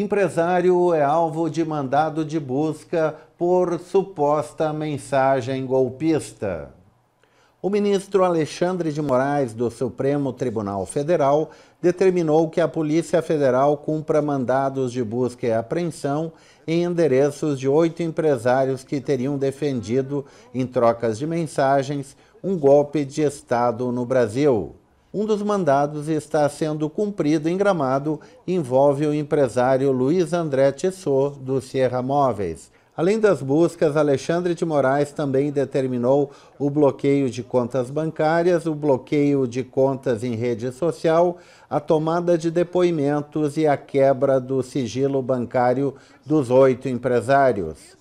Empresário é alvo de mandado de busca por suposta mensagem golpista. O ministro Alexandre de Moraes do Supremo Tribunal Federal determinou que a Polícia Federal cumpra mandados de busca e apreensão em endereços de oito empresários que teriam defendido, em trocas de mensagens, um golpe de Estado no Brasil. Um dos mandados está sendo cumprido em Gramado, envolve o empresário Luiz André Tissot, do Sierra Móveis. Além das buscas, Alexandre de Moraes também determinou o bloqueio de contas bancárias, o bloqueio de contas em rede social, a tomada de depoimentos e a quebra do sigilo bancário dos oito empresários.